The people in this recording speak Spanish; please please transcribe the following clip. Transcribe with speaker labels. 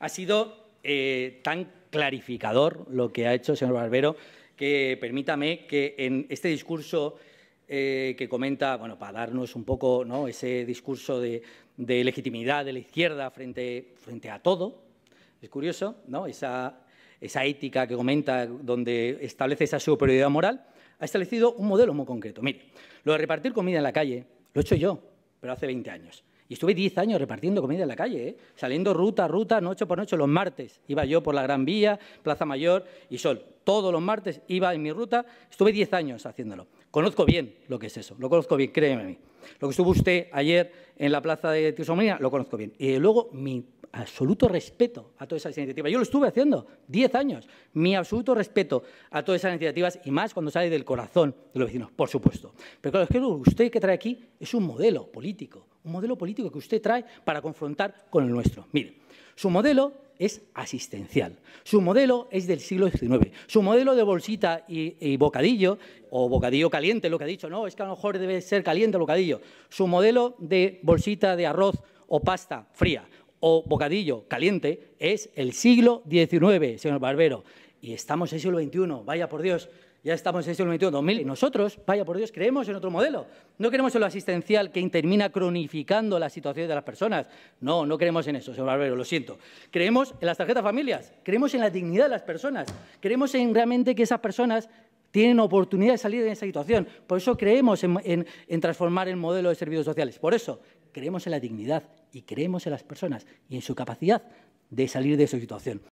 Speaker 1: Ha sido eh, tan clarificador lo que ha hecho el señor Barbero que permítame que en este discurso eh, que comenta, bueno, para darnos un poco ese discurso de, legitimidad de la izquierda frente, a todo, es curioso, ¿no? Esa, esa ética que comenta donde establece esa superioridad moral, ha establecido un modelo muy concreto. Mire, lo de repartir comida en la calle lo he hecho yo, pero hace 20 años. Y estuve diez años repartiendo comida en la calle, ¿eh? saliendo ruta, ruta, noche por noche, los martes. Iba yo por la Gran Vía, Plaza Mayor y Sol. Todos los martes iba en mi ruta. Estuve diez años haciéndolo. Conozco bien lo que es eso, lo conozco bien, créeme a mí. Lo que estuvo usted ayer en la plaza de Tisomonía, lo conozco bien. Y luego mi absoluto respeto a todas esas iniciativas. Yo lo estuve haciendo diez años. Mi absoluto respeto a todas esas iniciativas y más cuando sale del corazón de los vecinos, por supuesto. Pero claro, es que usted que trae aquí es un modelo político un modelo político que usted trae para confrontar con el nuestro. Mire, su modelo es asistencial. Su modelo es del siglo XIX. Su modelo de bolsita y, bocadillo, o bocadillo caliente, lo que ha dicho, no, es que a lo mejor debe ser caliente el bocadillo. Su modelo de bolsita de arroz o pasta fría o bocadillo caliente es el siglo XIX, señor Barbero. Y estamos en el siglo XXI, vaya por Dios, ya estamos en el siglo XXI, 2000. Y nosotros, vaya por Dios, creemos en otro modelo. No creemos en lo asistencial que termina cronificando la situación de las personas. No, no creemos en eso, señor Barbero, lo siento. Creemos en las tarjetas familias, creemos en la dignidad de las personas, creemos en realmente que esas personas tienen oportunidad de salir de esa situación. Por eso creemos en, transformar el modelo de servicios sociales. Por eso creemos en la dignidad y creemos en las personas y en su capacidad de salir de su situación.